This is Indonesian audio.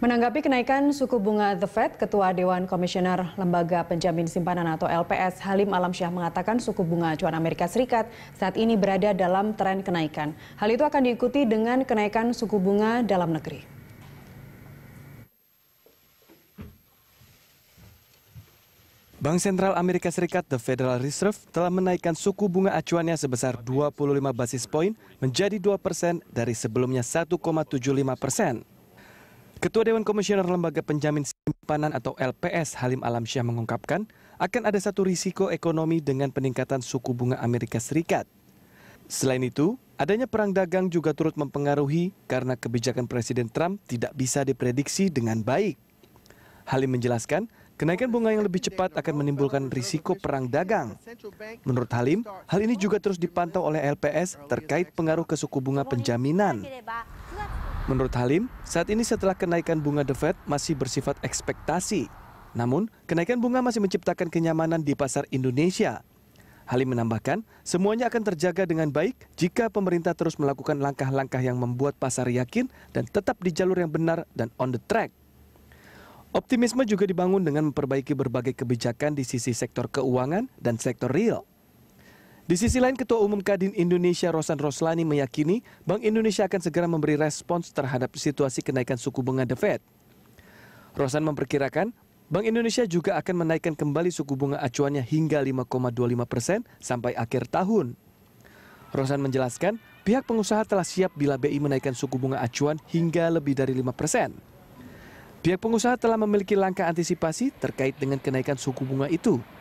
Menanggapi kenaikan suku bunga The Fed, Ketua Dewan Komisioner Lembaga Penjamin Simpanan atau LPS Halim Alamsyah mengatakan suku bunga acuan Amerika Serikat saat ini berada dalam tren kenaikan. Hal itu akan diikuti dengan kenaikan suku bunga dalam negeri. Bank Sentral Amerika Serikat, The Federal Reserve, telah menaikkan suku bunga acuannya sebesar 25 basis poin menjadi 2 persen dari sebelumnya 1,75 persen. Ketua Dewan Komisioner Lembaga Penjamin Simpanan atau LPS Halim Alamsyah mengungkapkan akan ada satu risiko ekonomi dengan peningkatan suku bunga Amerika Serikat. Selain itu, adanya perang dagang juga turut mempengaruhi karena kebijakan Presiden Trump tidak bisa diprediksi dengan baik. Halim menjelaskan, kenaikan bunga yang lebih cepat akan menimbulkan risiko perang dagang. Menurut Halim, hal ini juga terus dipantau oleh LPS terkait pengaruh ke suku bunga penjaminan. Menurut Halim, saat ini setelah kenaikan bunga The Fed masih bersifat ekspektasi. Namun, kenaikan bunga masih menciptakan kenyamanan di pasar Indonesia. Halim menambahkan, semuanya akan terjaga dengan baik jika pemerintah terus melakukan langkah-langkah yang membuat pasar yakin dan tetap di jalur yang benar dan on the track. Optimisme juga dibangun dengan memperbaiki berbagai kebijakan di sisi sektor keuangan dan sektor real. Di sisi lain, Ketua Umum Kadin Indonesia Rosan Roslani meyakini Bank Indonesia akan segera memberi respons terhadap situasi kenaikan suku bunga The Fed. Rosan memperkirakan Bank Indonesia juga akan menaikkan kembali suku bunga acuannya hingga 5,25 persen sampai akhir tahun. Rosan menjelaskan, pihak pengusaha telah siap bila BI menaikkan suku bunga acuan hingga lebih dari 5 persen. Pihak pengusaha telah memiliki langkah antisipasi terkait dengan kenaikan suku bunga itu,